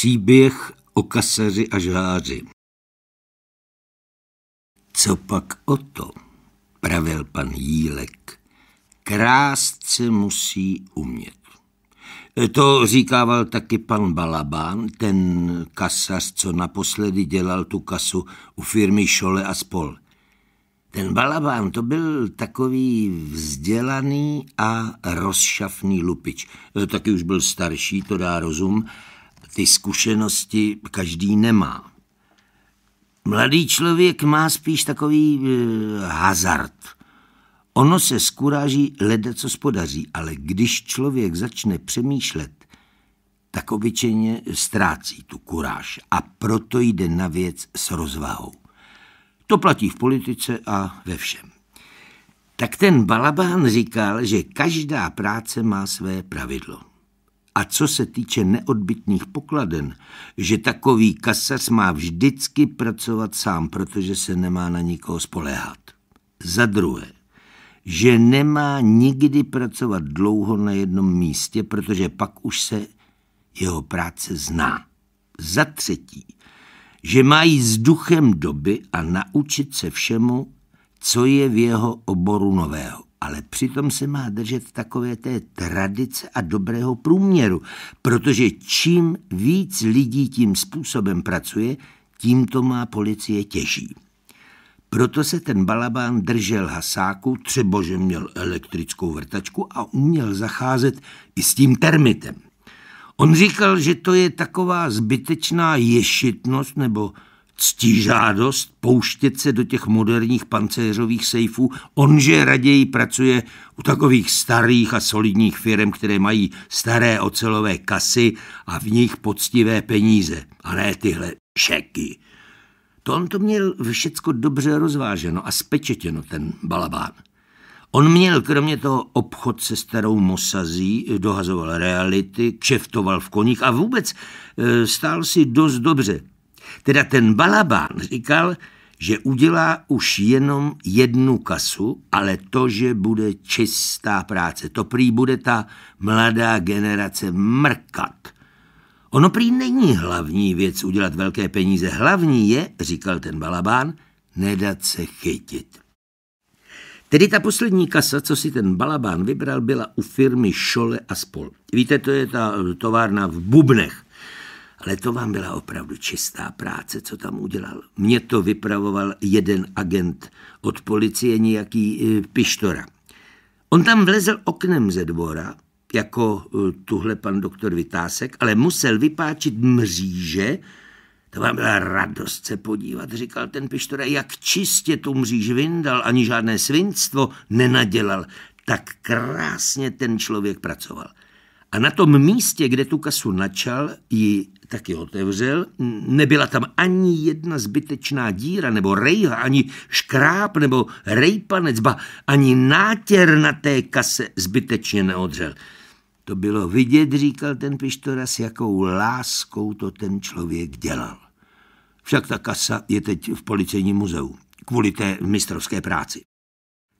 Příběh o kasaři a žháři. Co pak o to, pravil pan Jílek, krást se musí umět. To říkával taky pan Balabán, ten kasař, co naposledy dělal tu kasu u firmy Šole a spol. Ten Balabán to byl takový vzdělaný a rozšafný lupič. E, taky už byl starší, to dá rozum, ty zkušenosti každý nemá. Mladý člověk má spíš takový e, hazard. Ono se skuráží lede, co spodaří, ale když člověk začne přemýšlet, tak obyčejně ztrácí tu kuráž a proto jde na věc s rozvahou. To platí v politice a ve všem. Tak ten Balabán říkal, že každá práce má své pravidlo. A co se týče neodbitných pokladen, že takový kasař má vždycky pracovat sám, protože se nemá na nikoho spoléhat. Za druhé, že nemá nikdy pracovat dlouho na jednom místě, protože pak už se jeho práce zná. Za třetí, že má jít s duchem doby a naučit se všemu, co je v jeho oboru nového ale přitom se má držet takové té tradice a dobrého průměru, protože čím víc lidí tím způsobem pracuje, tím to má policie těží. Proto se ten balabán držel hasáku, třeba že měl elektrickou vrtačku a uměl zacházet i s tím termitem. On říkal, že to je taková zbytečná ješitnost nebo žádost pouštět se do těch moderních pancéřových sejfů, onže raději pracuje u takových starých a solidních firm, které mají staré ocelové kasy a v nich poctivé peníze, a ne tyhle šeky. To on to měl všecko dobře rozváženo a spečetěno, ten balabán. On měl kromě toho obchod se starou Mosazí, dohazoval reality, kšeftoval v koních a vůbec e, stál si dost dobře. Teda ten Balabán říkal, že udělá už jenom jednu kasu, ale to, že bude čistá práce. To prý bude ta mladá generace mrkat. Ono prý není hlavní věc udělat velké peníze. Hlavní je, říkal ten Balabán, nedat se chytit. Tedy ta poslední kasa, co si ten Balabán vybral, byla u firmy Šole a spol. Víte, to je ta továrna v Bubnech. Ale to vám byla opravdu čistá práce, co tam udělal. Mě to vypravoval jeden agent od policie, nějaký e, pištora. On tam vlezl oknem ze dvora, jako e, tuhle pan doktor Vytásek, ale musel vypáčit mříže, to vám byla radost se podívat, říkal ten pištora, jak čistě tu mříž vyndal, ani žádné svinstvo nenadělal. Tak krásně ten člověk pracoval. A na tom místě, kde tu kasu načal, ji tak otevřel. Nebyla tam ani jedna zbytečná díra, nebo rejha, ani škráp, nebo rejpanec, ba ani nátěr na té kase zbytečně neodřel. To bylo vidět, říkal ten Pištora, s jakou láskou to ten člověk dělal. Však ta kasa je teď v policejním muzeu, kvůli té mistrovské práci.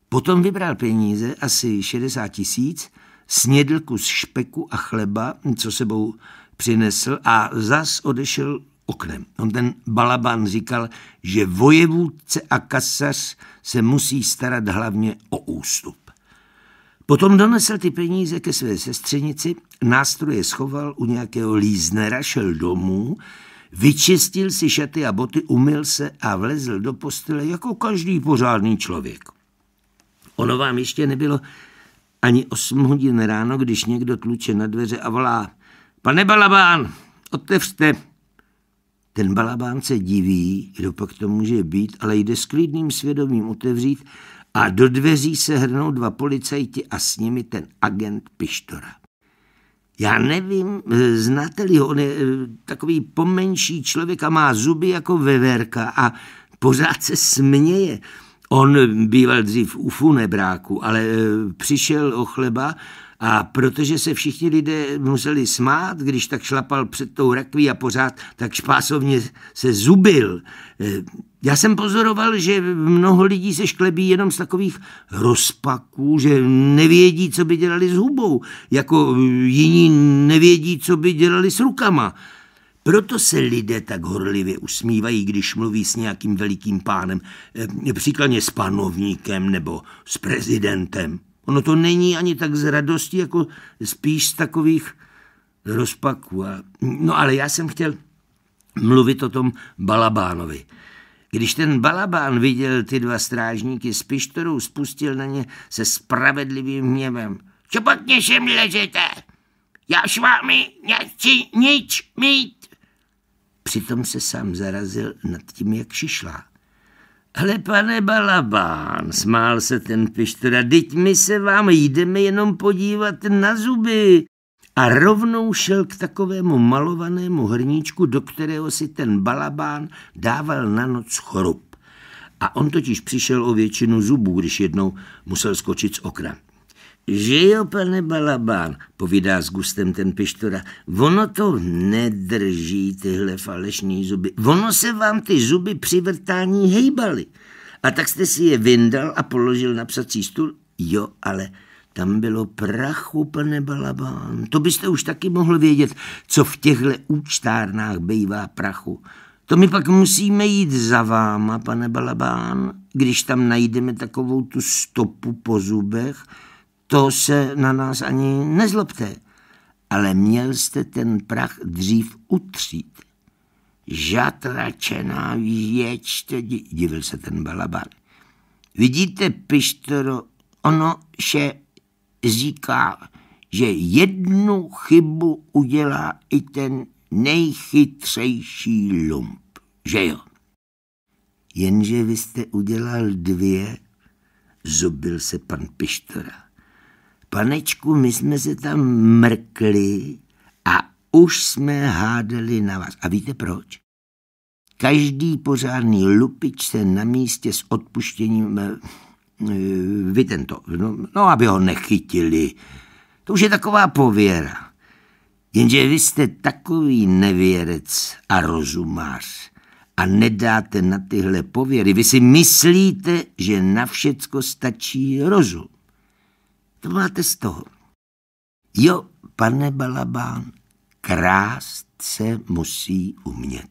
Potom vybral peníze, asi 60 tisíc, snědl kus špeku a chleba, co sebou přinesl a zas odešel oknem. On ten Balaban říkal, že vojevůdce a kasař se musí starat hlavně o ústup. Potom donesl ty peníze ke své sestřenici, nástroje schoval u nějakého líznera, šel domů, vyčistil si šaty a boty, umyl se a vlezl do postele jako každý pořádný člověk. Ono vám ještě nebylo ani 8 hodin ráno, když někdo tluče na dveře a volá Pane Balabán, otevřte. Ten Balabán se diví, kdo pak to může být, ale jde s klidným svědomím otevřít a do dveří se hrnou dva policajti a s nimi ten agent Pištora. Já nevím, znáte-li ho, on je eh, takový pomenší člověk a má zuby jako veverka a pořád se směje. On býval dřív u funebráku, ale eh, přišel o chleba a protože se všichni lidé museli smát, když tak šlapal před tou rakví a pořád tak špásovně se zubil. Eh, já jsem pozoroval, že mnoho lidí se šklebí jenom z takových rozpaků, že nevědí, co by dělali s hubou, jako eh, jiní nevědí, co by dělali s rukama. Proto se lidé tak horlivě usmívají, když mluví s nějakým velikým pánem, eh, příkladně s panovníkem nebo s prezidentem. Ono to není ani tak z radosti, jako spíš z takových rozpaků. A, no ale já jsem chtěl mluvit o tom Balabánovi. Když ten Balabán viděl ty dva strážníky s pištorou, spustil na ně se spravedlivým hněvem. Co pěkně něšem ležete? Já s vámi nechci nič mít. Přitom se sám zarazil nad tím, jak šišlá. Ale pane Balabán, smál se ten pištora, teď my se vám jdeme jenom podívat na zuby. A rovnou šel k takovému malovanému hrníčku, do kterého si ten Balabán dával na noc chrup. A on totiž přišel o většinu zubů, když jednou musel skočit z okna. Že pane Balabán, povídá s gustem ten pištora, ono to nedrží tyhle falešní zuby. Ono se vám ty zuby při vrtání hejbaly. A tak jste si je vyndal a položil na psací stůl? Jo, ale tam bylo prachu, pane Balabán. To byste už taky mohl vědět, co v těchto účtárnách bývá prachu. To my pak musíme jít za váma, pane Balabán, když tam najdeme takovou tu stopu po zubech, to se na nás ani nezlobte, ale měl jste ten prach dřív utřít. Žatračená věčte, divil se ten balabar. Vidíte, pištoro, ono se říká, že jednu chybu udělá i ten nejchytřejší lump, že jo? Jenže vy jste udělal dvě, zubil se pan Pištora. Panečku, my jsme se tam mrkli a už jsme hádali na vás. A víte proč? Každý pořádný lupič se na místě s odpuštěním eh, eh, vy tento, no, no aby ho nechytili. To už je taková pověra. Jenže vy jste takový nevěrec a rozumář a nedáte na tyhle pověry. Vy si myslíte, že na všecko stačí rozum. To máte z toho. Jo, pane Balabán, krást se musí umět.